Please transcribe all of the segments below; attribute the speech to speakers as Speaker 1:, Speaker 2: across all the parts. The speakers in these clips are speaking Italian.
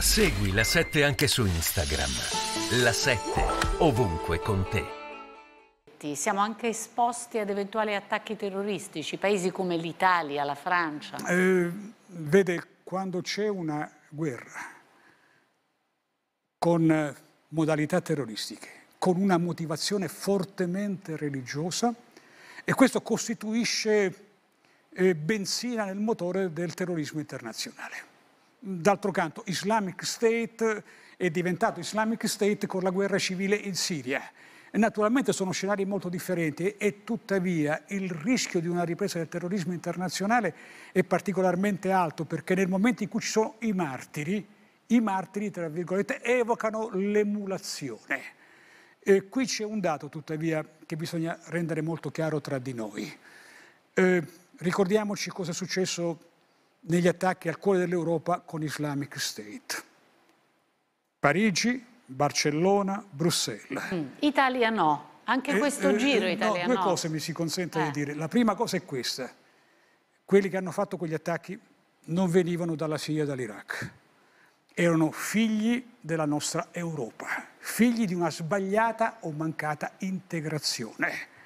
Speaker 1: Segui la 7 anche su Instagram. La 7 ovunque con te. Siamo anche esposti ad eventuali attacchi terroristici, paesi come l'Italia, la Francia. Eh, vede, quando c'è una guerra con eh, modalità terroristiche, con una motivazione fortemente religiosa, e questo costituisce eh, benzina nel motore del terrorismo internazionale. D'altro canto, Islamic State è diventato Islamic State con la guerra civile in Siria. Naturalmente sono scenari molto differenti e tuttavia il rischio di una ripresa del terrorismo internazionale è particolarmente alto perché nel momento in cui ci sono i martiri, i martiri, tra virgolette, evocano l'emulazione. E qui c'è un dato tuttavia che bisogna rendere molto chiaro tra di noi. Eh, ricordiamoci cosa è successo negli attacchi al cuore dell'Europa con Islamic State. Parigi, Barcellona, Bruxelles. Mm. Italia no, anche eh, questo eh, giro eh, Italia no. Due no. cose mi si consente di eh. dire. La prima cosa è questa. Quelli che hanno fatto quegli attacchi non venivano dalla Siria e dall'Iraq. Erano figli della nostra Europa, figli di una sbagliata o mancata integrazione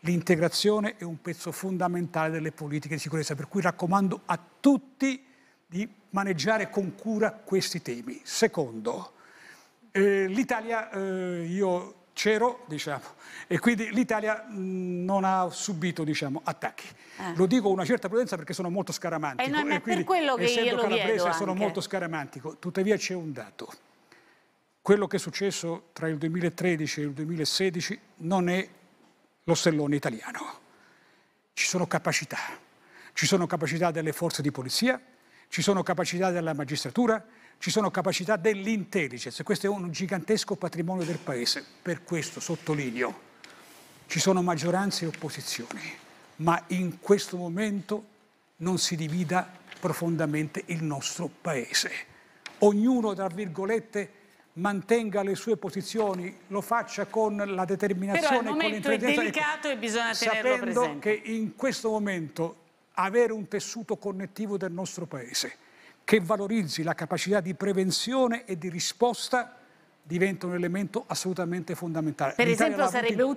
Speaker 1: l'integrazione è un pezzo fondamentale delle politiche di sicurezza, per cui raccomando a tutti di maneggiare con cura questi temi. Secondo, eh, l'Italia, eh, io c'ero, diciamo, e quindi l'Italia mm, non ha subito, diciamo, attacchi. Eh. Lo dico con una certa prudenza perché sono molto scaramantico. Eh, no, e quindi, quello che essendo io calabrese sono molto scaramantico. Tuttavia c'è un dato. Quello che è successo tra il 2013 e il 2016 non è l'ossellone italiano. Ci sono capacità, ci sono capacità delle forze di polizia, ci sono capacità della magistratura, ci sono capacità dell'intelligence. Questo è un gigantesco patrimonio del Paese. Per questo sottolineo, ci sono maggioranze e opposizioni, ma in questo momento non si divida profondamente il nostro Paese. Ognuno, tra virgolette, mantenga le sue posizioni, lo faccia con la determinazione Però il momento è ecco, delicato e bisogna tenerlo sapendo presente. che in questo momento avere un tessuto connettivo del nostro Paese che valorizzi la capacità di prevenzione e di risposta diventa un elemento assolutamente fondamentale. Per esempio sarebbe utile